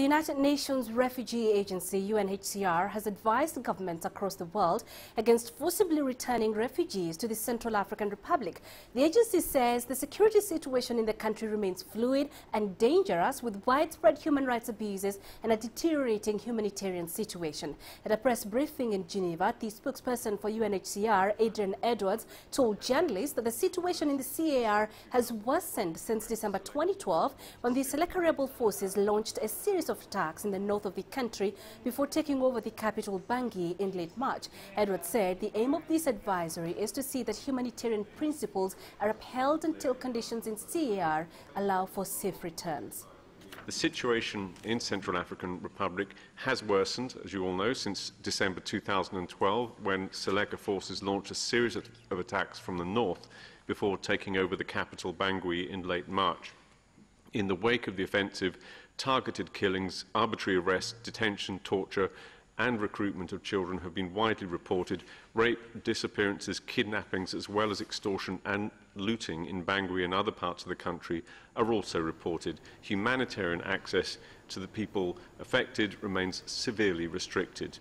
The United Nations Refugee Agency, UNHCR, has advised governments across the world against forcibly returning refugees to the Central African Republic. The agency says the security situation in the country remains fluid and dangerous with widespread human rights abuses and a deteriorating humanitarian situation. At a press briefing in Geneva, the spokesperson for UNHCR, Adrian Edwards, told journalists that the situation in the CAR has worsened since December 2012 when the Seleka rebel forces launched a series of attacks in the north of the country before taking over the capital Bangui in late March. Edward said the aim of this advisory is to see that humanitarian principles are upheld until conditions in CAR allow for safe returns. The situation in Central African Republic has worsened, as you all know, since December 2012 when Seleka forces launched a series of attacks from the north before taking over the capital Bangui in late March in the wake of the offensive, targeted killings, arbitrary arrests, detention, torture, and recruitment of children have been widely reported. Rape, disappearances, kidnappings, as well as extortion and looting in Bangui and other parts of the country are also reported. Humanitarian access to the people affected remains severely restricted.